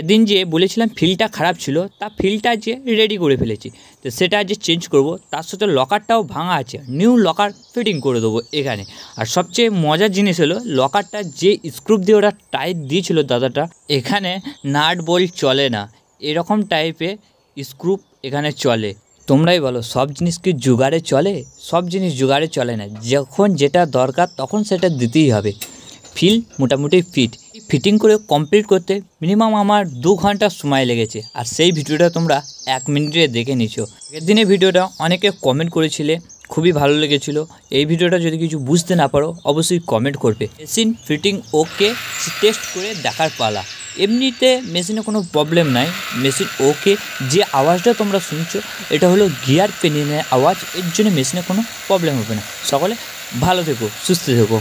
এদিন যে বলেছিলাম ফিলটা খারাপ ছিল তা ফিলটা যে রেডি করে ফেলেছি তো সেটা যে চেঞ্জ করব তার সাথে লকারটাও ভাঙা আছে নিউ লকার ফিটিং করে দেবো এখানে আর সবচেয়ে মজার জিনিস হলো লকারটা যে স্ক্রুপ দিয়ে ওরা টাইট দিয়েছিল দাদাটা এখানে নাট বল চলে না এরকম টাইপে স্ক্রুপ এখানে চলে তোমরাই বলো সব জিনিস কি জোগাড়ে চলে সব জিনিস জোগাড়ে চলে না যখন যেটা দরকার তখন সেটা দিতেই হবে ফিল মোটামুটি ফিট ফিটিং করে কমপ্লিট করতে মিনিমাম আমার দু ঘন্টা সময় লেগেছে আর সেই ভিডিওটা তোমরা এক মিনিটে দেখে নিছো আগের দিনে ভিডিওটা অনেকে কমেন্ট করেছিলে খুবই ভালো লেগেছিলো এই ভিডিওটা যদি কিছু বুঝতে না পারো অবশ্যই কমেন্ট করবে মেশিন ফিটিং ওকে টেস্ট করে দেখার পালা এমনিতে মেশিনে কোনো প্রবলেম নাই মেশিন ওকে যে আওয়াজটা তোমরা শুনছো এটা হলো গিয়ার পেনিনের আওয়াজ এর জন্য মেশিনে কোনো প্রবলেম হবে না সকলে ভালো থেকো সুস্থ থেকো